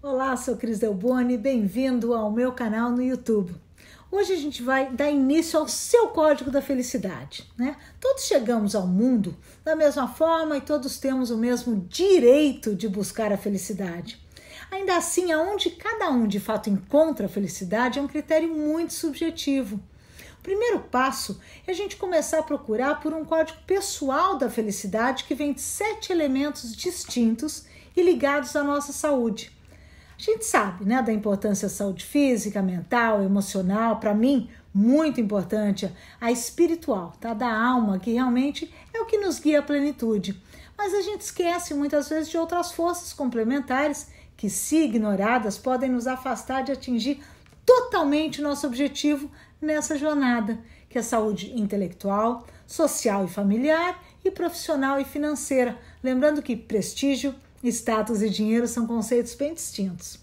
Olá, sou Cris Del Boni, bem-vindo ao meu canal no YouTube. Hoje a gente vai dar início ao seu código da felicidade, né? Todos chegamos ao mundo da mesma forma e todos temos o mesmo direito de buscar a felicidade. Ainda assim, aonde cada um de fato encontra a felicidade é um critério muito subjetivo. O primeiro passo é a gente começar a procurar por um código pessoal da felicidade que vem de sete elementos distintos e ligados à nossa saúde. A gente sabe, né, da importância da saúde física, mental, emocional, para mim, muito importante, a espiritual, tá, da alma, que realmente é o que nos guia à plenitude. Mas a gente esquece muitas vezes de outras forças complementares que, se ignoradas, podem nos afastar de atingir totalmente nosso objetivo nessa jornada, que é a saúde intelectual, social e familiar e profissional e financeira. Lembrando que prestígio, Status e dinheiro são conceitos bem distintos.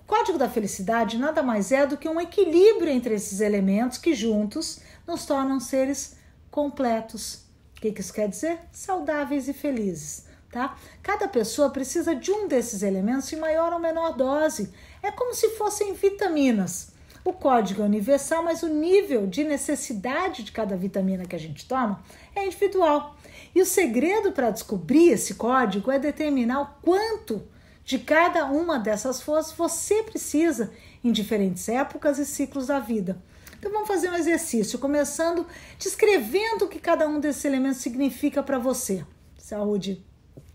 O código da felicidade nada mais é do que um equilíbrio entre esses elementos que juntos nos tornam seres completos. O que isso quer dizer? Saudáveis e felizes. Tá? Cada pessoa precisa de um desses elementos em maior ou menor dose. É como se fossem vitaminas. O código é universal, mas o nível de necessidade de cada vitamina que a gente toma é individual. E o segredo para descobrir esse código é determinar o quanto de cada uma dessas forças você precisa em diferentes épocas e ciclos da vida. Então vamos fazer um exercício, começando descrevendo o que cada um desses elementos significa para você. Saúde,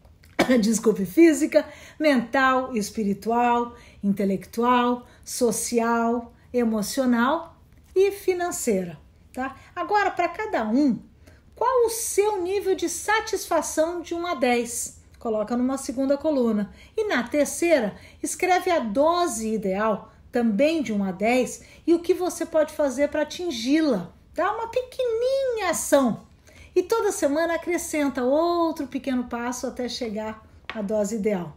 desculpe, física, mental, espiritual, intelectual, social, emocional e financeira. Tá? Agora, para cada um, qual o seu nível de satisfação de 1 a 10? Coloca numa segunda coluna. E na terceira, escreve a dose ideal, também de 1 a 10, e o que você pode fazer para atingi-la. Dá uma pequenininha ação. E toda semana acrescenta outro pequeno passo até chegar à dose ideal.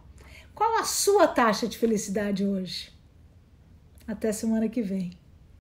Qual a sua taxa de felicidade hoje? Até semana que vem.